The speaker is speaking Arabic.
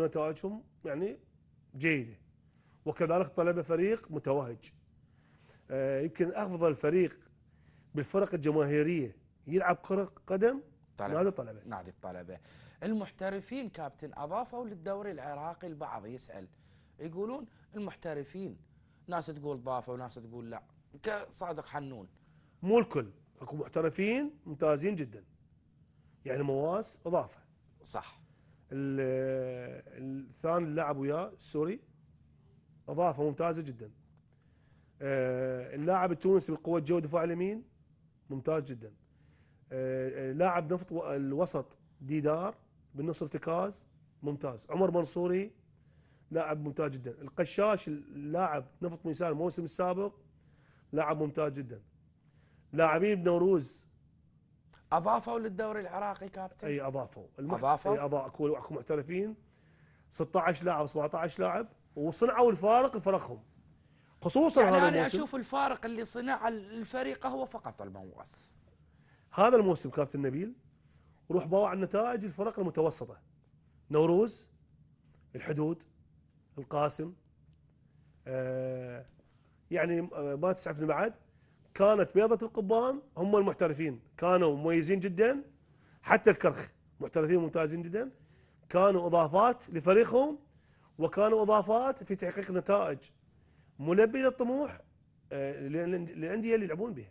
نتائجهم يعني جيدة وكذلك طلب فريق متوهج آه، يمكن أفضل فريق بالفرق الجماهيرية يلعب كرة قدم طلبة. نادي الطلبة نادي الطلبة المحترفين كابتن أضافوا للدوري العراقي البعض يسأل يقولون المحترفين ناس تقول ضافة وناس تقول لا كصادق حنون مو الكل اكو محترفين ممتازين جدا يعني مواس اضافه صح الثاني اللي لعب وياه السوري اضافه ممتازه جدا آه، اللاعب التونسي بالقوه جو دفاع اليمين ممتاز جدا آه، لاعب نفط الوسط ديدار بالنص ارتكاز ممتاز عمر منصوري لاعب ممتاز جدا القشاش اللاعب نفط ميسان الموسم السابق لاعب ممتاز جدا لاعبين بنوروز اضافوا للدوري العراقي كابتن اي اضافوا المحت... اضافوا اي اضافوا اكو محترفين 16 لاعب 17 لاعب وصنعوا الفارق لفرقهم خصوصا يعني هذا انا الموسم. اشوف الفارق اللي صنع الفريق هو فقط المواس هذا الموسم كابتن نبيل روح باوع النتائج الفرق المتوسطه نوروز الحدود القاسم آه يعني آه، ما تسعفني بعد كانت بيضة القبان هم المحترفين كانوا مميزين جدا حتى الكرخ محترفين ممتازين جدا كانوا إضافات لفريقهم وكانوا إضافات في تحقيق نتائج ملبية للطموح آه، للأندية اللي يلعبون بها